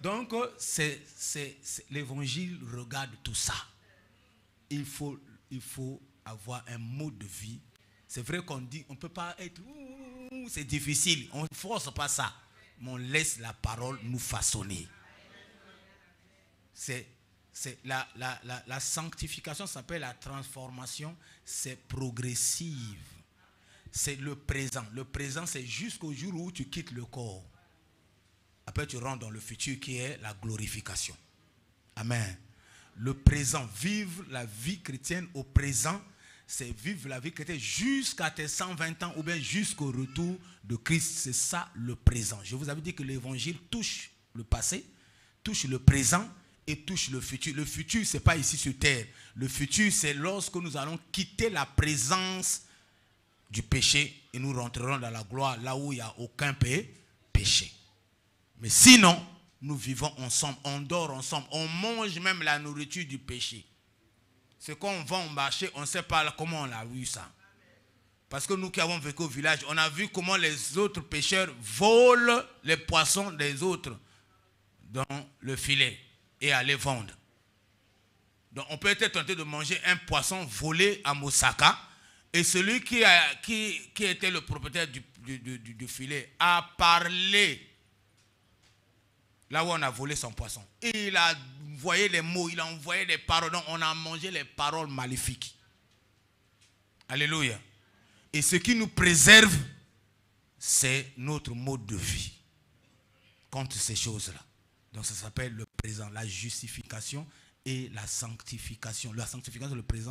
Donc, l'évangile regarde tout ça. Il faut, il faut avoir un mode de vie. C'est vrai qu'on dit, on ne peut pas être, c'est difficile, on ne force pas ça. Mais on laisse la parole nous façonner. C'est la, la sanctification s'appelle la transformation, c'est progressive. C'est le présent. Le présent, c'est jusqu'au jour où tu quittes le corps. Après, tu rentres dans le futur qui est la glorification. Amen. Le présent, vivre la vie chrétienne au présent, c'est vivre la vie chrétienne jusqu'à tes 120 ans ou bien jusqu'au retour de Christ. C'est ça le présent. Je vous avais dit que l'évangile touche le passé, touche le présent et touche le futur. Le futur, ce n'est pas ici sur terre. Le futur, c'est lorsque nous allons quitter la présence du péché et nous rentrerons dans la gloire là où il n'y a aucun péché. Mais sinon, nous vivons ensemble, on dort ensemble, on mange même la nourriture du péché. C'est quand on vend au marché, on ne sait pas comment on a vu ça. Parce que nous qui avons vécu au village, on a vu comment les autres pêcheurs volent les poissons des autres dans le filet et à les vendre. Donc on peut être tenté de manger un poisson volé à Moussaka et celui qui, qui, était le propriétaire du filet a parlé là où on a volé son poisson. il a envoyé les mots, il a envoyé les paroles. on a mangé les paroles maléfiques. Alléluia. Et ce qui nous préserve, c'est notre mode de vie contre ces choses-là. Donc ça s'appelle le présent, la justification et la sanctification. La sanctification, le présent,